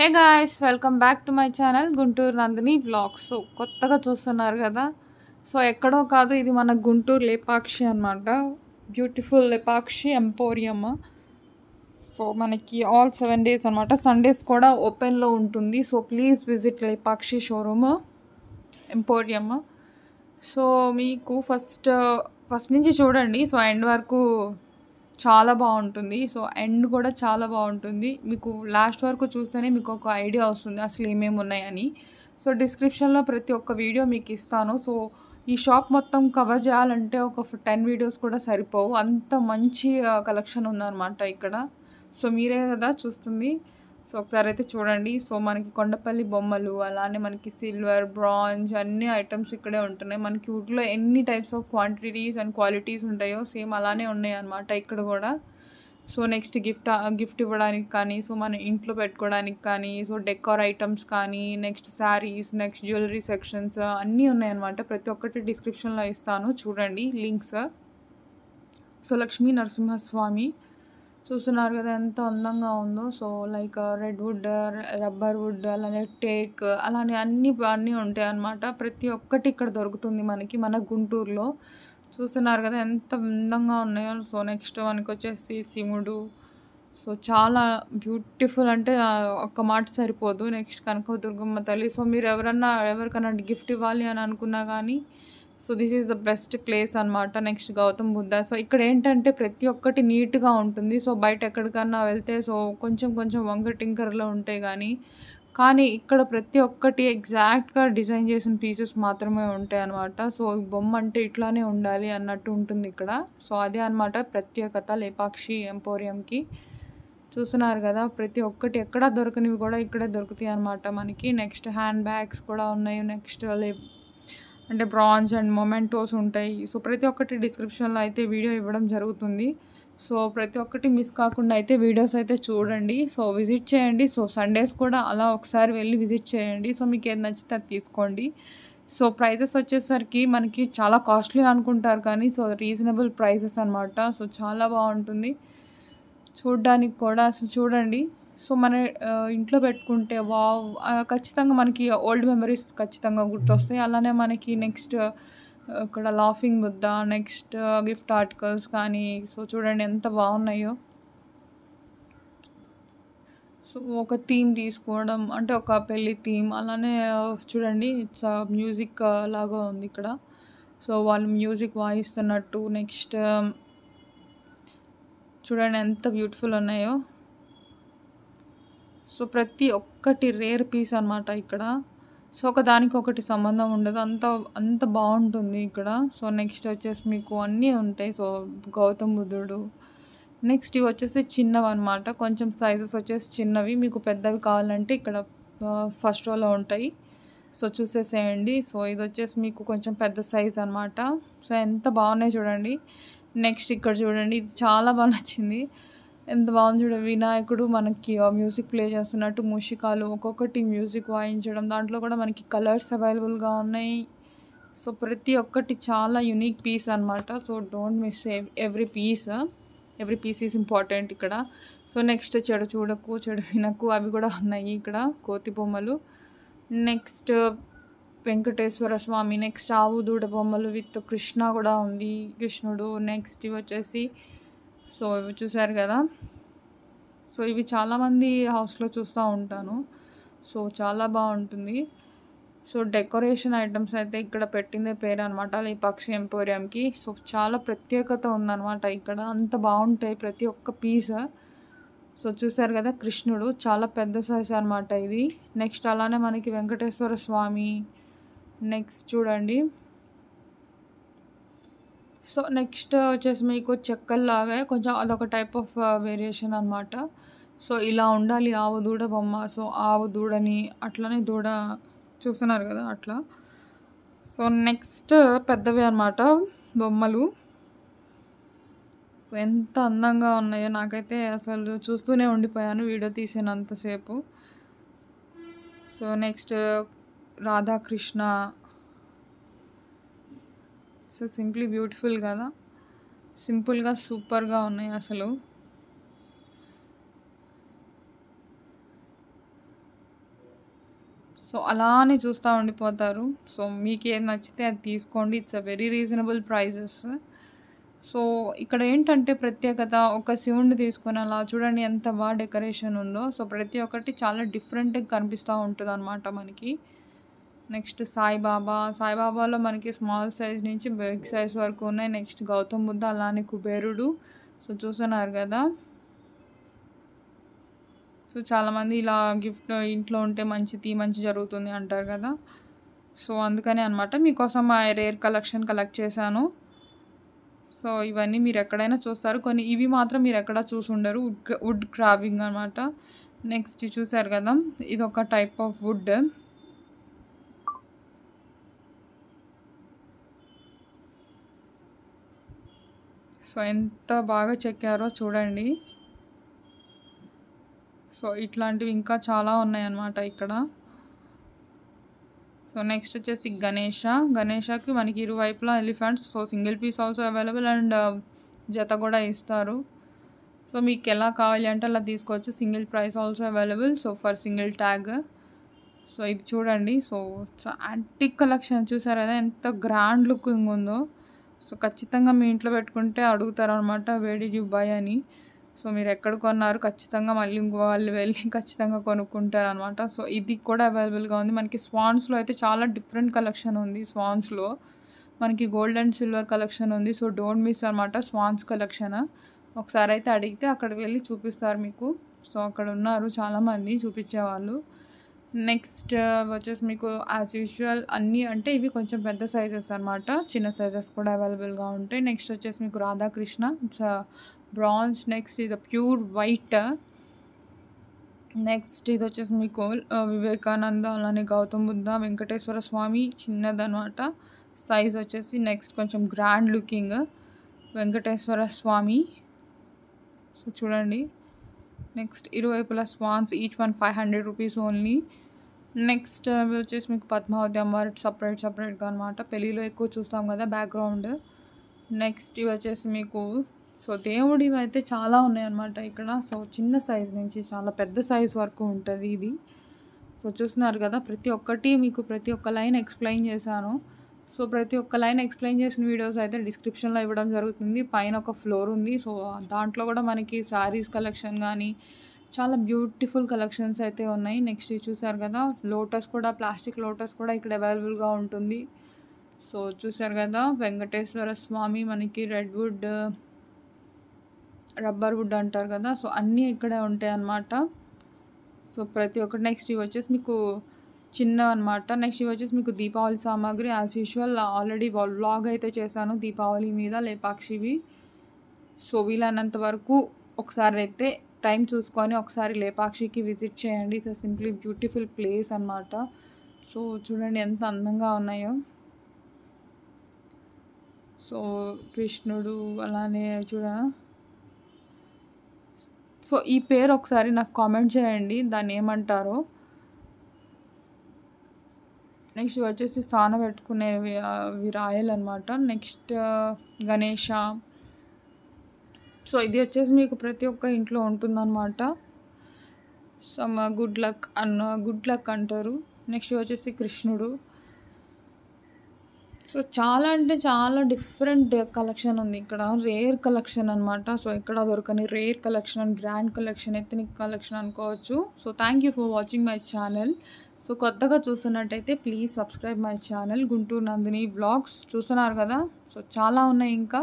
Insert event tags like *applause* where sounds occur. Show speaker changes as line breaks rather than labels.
hey guys welcome back to my channel Guntur Nandini blogs so కొత్తగా చూస్తున్నారు కదా సో ఎక్కడో కాదు ఇది మన గుంటూరు లేపాక్షి అనమాట బ్యూటిఫుల్ లేపాక్షి ఎంపోరియం సో మనకి ఆల్ సెవెన్ డేస్ అనమాట సండేస్ కూడా ఓపెన్లో ఉంటుంది so please visit Lepakshi showroom emporium so మీకు ఫస్ట్ ఫస్ట్ నుంచి చూడండి సో ఎండ్ వరకు చాలా బాగుంటుంది సో ఎండ్ కూడా చాలా బాగుంటుంది మీకు లాస్ట్ వరకు చూస్తేనే మీకు ఒక ఐడియా వస్తుంది అసలు ఏమేమి ఉన్నాయని సో డిస్క్రిప్షన్లో ప్రతి ఒక్క వీడియో మీకు ఇస్తాను సో ఈ షాప్ మొత్తం కవర్ చేయాలంటే ఒక టెన్ వీడియోస్ కూడా సరిపోవు అంత మంచి కలెక్షన్ ఉందన్నమాట ఇక్కడ సో మీరే కదా చూస్తుంది సో ఒకసారి అయితే చూడండి సో మనకి కొండపల్లి బొమ్మలు అలానే మనకి సిల్వర్ బ్రాంజ్ అన్ని ఐటమ్స్ ఇక్కడే ఉంటున్నాయి మనకి వుడ్లో ఎన్ని types of quantities and qualities ఉంటాయో సేమ్ అలానే ఉన్నాయి అనమాట ఇక్కడ కూడా సో నెక్స్ట్ గిఫ్ట్ గిఫ్ట్ ఇవ్వడానికి కానీ సో మన ఇంట్లో పెట్టుకోవడానికి కానీ సో డెకార్ ఐటమ్స్ కానీ next saris next jewellery sections అన్నీ ఉన్నాయన్నమాట ప్రతి ఒక్కటి డిస్క్రిప్షన్లో ఇస్తాను చూడండి లింక్స్ సో లక్ష్మీ నరసింహస్వామి చూస్తున్నారు కదా ఎంత అందంగా ఉందో so like red wood rubber wood అలానే టేక్ అలానే అన్ని అన్నీ ఉంటాయి అన్నమాట ప్రతి ఒక్కటి ఇక్కడ దొరుకుతుంది మనకి మన గుంటూరులో చూస్తున్నారు కదా ఎంత అందంగా ఉన్నాయో సో నెక్స్ట్ మనకి వచ్చేసి సిముడు సో చాలా బ్యూటిఫుల్ అంటే ఒక్క మాట సరిపోదు నెక్స్ట్ కనకదుర్గమ్మ తల్లి సో మీరు ఎవరన్నా ఎవరికన్నా గిఫ్ట్ ఇవ్వాలి అని అనుకున్నా కానీ so this is the best place అనమాట నెక్స్ట్ గౌతమ్ బుద్ధ సో ఇక్కడ ఏంటంటే ప్రతి ఒక్కటి నీట్గా ఉంటుంది సో బయట ఎక్కడికన్నా వెళ్తే సో కొంచెం కొంచెం వంక టింకర్లో ఉంటాయి కానీ కానీ ఇక్కడ ప్రతి ఒక్కటి ఎగ్జాక్ట్గా డిజైన్ చేసిన పీసెస్ మాత్రమే ఉంటాయి అనమాట సో బొమ్మ అంటే ఇట్లానే ఉండాలి అన్నట్టు ఉంటుంది ఇక్కడ సో అదే అనమాట ప్రత్యేకత లేపాక్షి ఎంపోరియంకి చూస్తున్నారు కదా ప్రతి ఒక్కటి ఎక్కడ దొరకనివి కూడా ఇక్కడే దొరుకుతాయి అనమాట మనకి నెక్స్ట్ హ్యాండ్ బ్యాగ్స్ కూడా ఉన్నాయి నెక్స్ట్ లే అంటే బ్రాంజ్ అండ్ మొమెంటోస్ ఉంటాయి సో ప్రతి ఒక్కటి డిస్క్రిప్షన్లో అయితే వీడియో ఇవ్వడం జరుగుతుంది సో ప్రతి ఒక్కటి మిస్ కాకుండా అయితే వీడియోస్ అయితే చూడండి సో విజిట్ చేయండి సో సండేస్ కూడా అలా ఒకసారి వెళ్ళి విజిట్ చేయండి సో మీకు ఏది నచ్చితే అది తీసుకోండి సో ప్రైజెస్ వచ్చేసరికి మనకి చాలా కాస్ట్లీ అనుకుంటారు కానీ సో రీజనబుల్ ప్రైజెస్ అనమాట సో చాలా బాగుంటుంది చూడడానికి కూడా అసలు చూడండి సో మన ఇంట్లో పెట్టుకుంటే వావ్ ఖచ్చితంగా మనకి ఓల్డ్ మెమరీస్ ఖచ్చితంగా గుర్తొస్తాయి అలానే మనకి నెక్స్ట్ ఇక్కడ laughing Buddha next gift articles కానీ సో చూడండి ఎంత బాగున్నాయో సో ఒక థీమ్ తీసుకోవడం అంటే ఒక పెళ్ళి థీమ్ అలానే చూడండి ఇట్స్ మ్యూజిక్ లాగా ఉంది ఇక్కడ సో వాళ్ళు మ్యూజిక్ వాయిస్తున్నట్టు నెక్స్ట్ చూడండి ఎంత బ్యూటిఫుల్ ఉన్నాయో సో ప్రతి ఒక్కటి రేర్ పీస్ అనమాట ఇక్కడ సో ఒక దానికి ఒకటి సంబంధం ఉండదు అంత అంత బాగుంటుంది ఇక్కడ సో నెక్స్ట్ వచ్చేసి మీకు అన్నీ ఉంటాయి సో గౌతమ్ బుద్ధుడు నెక్స్ట్ ఇవి వచ్చేసి చిన్నవి అనమాట కొంచెం సైజెస్ వచ్చేసి చిన్నవి మీకు పెద్దవి కావాలంటే ఇక్కడ ఫస్ట్ రోలో ఉంటాయి సో చూసేసేయండి సో ఇది వచ్చేసి మీకు కొంచెం పెద్ద సైజ్ అనమాట సో ఎంత బాగున్నాయి చూడండి నెక్స్ట్ ఇక్కడ చూడండి ఇది చాలా బాగా నచ్చింది ఎంత బాగుంది చూడ వినాయకుడు మనకి మ్యూజిక్ ప్లే చేస్తున్నట్టు మూషికాలు ఒక్కొక్కటి మ్యూజిక్ వాయించడం దాంట్లో కూడా మనకి కలర్స్ అవైలబుల్గా ఉన్నాయి సో ప్రతి ఒక్కటి చాలా యునిక్ పీస్ అనమాట so don't miss every piece every piece is important ఇక్కడ సో నెక్స్ట్ చెడు చూడకు చెడు వినకు అవి కూడా ఉన్నాయి ఇక్కడ కోతి బొమ్మలు నెక్స్ట్ వెంకటేశ్వర స్వామి నెక్స్ట్ ఆవు దూడ బొమ్మలు విత్ కృష్ణ కూడా ఉంది కృష్ణుడు నెక్స్ట్ వచ్చేసి సో ఇవి చూశారు కదా సో ఇవి చాలామంది హౌస్లో చూస్తూ ఉంటాను సో చాలా బాగుంటుంది సో డెకరేషన్ ఐటమ్స్ అయితే ఇక్కడ పెట్టిందే పేరు అనమాట ఈ పక్షి ఎంపోరియంకి సో చాలా ప్రత్యేకత ఉందన్నమాట ఇక్కడ అంత బాగుంటాయి ప్రతి ఒక్క పీస్ సో చూసారు కదా కృష్ణుడు చాలా పెద్ద సైజ్ అనమాట ఇది నెక్స్ట్ అలానే మనకి వెంకటేశ్వర స్వామి నెక్స్ట్ చూడండి సో నెక్స్ట్ వచ్చేసి మీకు చెక్కల్లాగా కొంచెం అదొక టైప్ ఆఫ్ వేరియేషన్ అనమాట సో ఇలా ఉండాలి ఆవు దూడ బొమ్మ సో ఆవు దూడని అట్లనే దూడ చూస్తున్నారు కదా అట్లా సో నెక్స్ట్ uh, పెద్దవి అనమాట బొమ్మలు సో ఎంత అందంగా ఉన్నాయో నాకైతే అసలు చూస్తూనే ఉండిపోయాను వీడియో తీసినంతసేపు so next uh, Radhakrishna so simply beautiful కదా సింపుల్గా సూపర్గా ఉన్నాయి అసలు సో అలానే చూస్తూ ఉండిపోతారు సో మీకు ఏది నచ్చితే అది తీసుకోండి it's a very reasonable prices so ఇక్కడ ఏంటంటే ప్రత్యేకత ఒక శివుణ్ణి తీసుకొని అలా చూడండి ఎంత బాగా డెకరేషన్ ఉందో సో ప్రతి ఒక్కటి చాలా డిఫరెంట్గా కనిపిస్తూ ఉంటుంది అనమాట మనకి నెక్స్ట్ సాయిబాబా సాయిబాబాలో మనకి స్మాల్ సైజ్ నుంచి బిగ్ సైజ్ వరకు ఉన్నాయి నెక్స్ట్ గౌతమ్ బుద్ధ అలానే కుబేరుడు సో చూస్తున్నారు కదా సో చాలామంది ఇలా గిఫ్ట్ ఇంట్లో ఉంటే మంచిది మంచి జరుగుతుంది అంటారు కదా సో అందుకని అనమాట మీకోసం ఆ రేర్ కలెక్షన్ కలెక్ట్ చేశాను సో ఇవన్నీ మీరు ఎక్కడైనా చూస్తారు కొన్ని ఇవి మాత్రం మీరు ఎక్కడ చూసి వుడ్ వుడ్ క్రావింగ్ అనమాట నెక్స్ట్ చూసారు కదా ఇది ఒక టైప్ ఆఫ్ వుడ్ సో ఎంత బాగా చెక్కారో చూడండి సో ఇట్లాంటివి ఇంకా చాలా ఉన్నాయన్నమాట ఇక్కడ సో నెక్స్ట్ వచ్చేసి గణేష గణేషకి మనకి ఇరువైపులా elephants so single piece also available and జత కూడా ఇస్తారు సో మీకు ఎలా కావాలి అంటే అలా తీసుకోవచ్చు single price also available so for single tag so ఇది చూడండి సో యాంటిక్ కలెక్షన్ చూసారు కదా ఎంత గ్రాండ్ లుకింగ్ ఉందో సో ఖచ్చితంగా మీ ఇంట్లో పెట్టుకుంటే అడుగుతారు అనమాట వేడి డుబాయ్ అని సో మీరు ఎక్కడ కొన్నారు ఖచ్చితంగా మళ్ళీ ఇంకో వాళ్ళు వెళ్ళి *laughs* ఖచ్చితంగా కొనుక్కుంటారు అనమాట సో ఇది కూడా అవైలబుల్గా ఉంది మనకి స్వాన్స్లో అయితే చాలా డిఫరెంట్ కలెక్షన్ ఉంది స్వాన్స్లో మనకి గోల్డ్ అండ్ సిల్వర్ కలెక్షన్ ఉంది సో డోంట్ మిస్ అనమాట స్వాన్స్ కలెక్షన్ ఒకసారి అయితే అడిగితే అక్కడికి వెళ్ళి చూపిస్తారు మీకు సో అక్కడ ఉన్నారు చాలామంది చూపించేవాళ్ళు నెక్స్ట్ వచ్చేసి మీకు యాజ్ యూజువల్ అన్నీ అంటే ఇవి కొంచెం పెద్ద సైజెస్ అనమాట చిన్న సైజెస్ కూడా అవైలబుల్గా ఉంటాయి నెక్స్ట్ వచ్చేసి మీకు రాధాకృష్ణ ఇట్స్ బ్రాంజ్ నెక్స్ట్ ఇది ప్యూర్ వైట్ నెక్స్ట్ ఇది వచ్చేసి మీకు వివేకానంద అలానే గౌతమ్ బుద్ధ వెంకటేశ్వర స్వామి చిన్నదనమాట సైజ్ వచ్చేసి నెక్స్ట్ కొంచెం grand looking Venkateswara Swami so చూడండి నెక్స్ట్ ఇరువైపుల swans each one five hundred rupees only next వచ్చేసి మీకు పద్మావతి అమ్మవారి సపరేట్ సపరేట్గా అనమాట పెళ్ళిలో ఎక్కువ చూస్తాం కదా బ్యాక్గ్రౌండ్ నెక్స్ట్ ఇవి వచ్చేసి మీకు సో దేవుడివి అయితే చాలా ఉన్నాయన్నమాట ఇక్కడ సో చిన్న సైజ్ నుంచి చాలా పెద్ద సైజ్ వరకు ఉంటుంది ఇది సో చూస్తున్నారు కదా ప్రతి ఒక్కటి మీకు ప్రతి ఒక్క లైన్ ఎక్స్ప్లెయిన్ చేశాను సో ప్రతి ఒక్క లైన్ ఎక్స్ప్లెయిన్ చేసిన వీడియోస్ అయితే డిస్క్రిప్షన్లో ఇవ్వడం జరుగుతుంది పైన ఒక ఫ్లోర్ ఉంది సో దాంట్లో కూడా మనకి శారీస్ కలెక్షన్ కానీ చాలా బ్యూటిఫుల్ కలెక్షన్స్ అయితే ఉన్నాయి నెక్స్ట్ చూసారు కదా లోటస్ కూడా ప్లాస్టిక్ లోటస్ కూడా ఇక్కడ అవైలబుల్గా ఉంటుంది సో చూసారు కదా వెంకటేశ్వర స్వామి మనకి రెడ్ వుడ్ రబ్బర్ వుడ్ అంటారు కదా సో అన్నీ ఇక్కడే ఉంటాయి అన్నమాట సో ప్రతి ఒక్కటి నెక్స్ట్ ఇవి వచ్చేసి మీకు చిన్నవన్నమాట నెక్స్ట్ ఇవి వచ్చేసి మీకు దీపావళి సామాగ్రి యాజ్ యూజువల్ ఆల్రెడీ వ్లాగ్ అయితే చేశాను దీపావళి మీద లేపాక్షివి సో వీలైనంత వరకు ఒకసారి అయితే టైం చూసుకొని ఒకసారి లేపాక్షికి విజిట్ చేయండి ఇట్స్ సింప్లీ బ్యూటిఫుల్ ప్లేస్ అనమాట సో చూడండి ఎంత అందంగా ఉన్నాయో సో కృష్ణుడు అలానే చూడ సో ఈ పేరు ఒకసారి నాకు కామెంట్ చేయండి దాన్ని ఏమంటారో నెక్స్ట్ వచ్చేసి స్నానం పెట్టుకునేవి అవి అనమాట నెక్స్ట్ గణేష సో ఇది వచ్చేసి మీకు ప్రతి ఒక్క ఇంట్లో ఉంటుందన్నమాట సమ గుడ్ లక్ అన్న గుడ్ లక్ అంటారు నెక్స్ట్ వచ్చేసి కృష్ణుడు సో చాలా అంటే చాలా డిఫరెంట్ కలెక్షన్ ఉంది ఇక్కడ రేర్ కలెక్షన్ అనమాట సో ఇక్కడ దొరకని rare collection and grand collection ethnic collection అనుకోవచ్చు so thank you for watching my channel so కొత్తగా చూస్తున్నట్టయితే please subscribe my channel Guntur Nandini blogs చూస్తున్నారు కదా సో చాలా ఉన్నాయి ఇంకా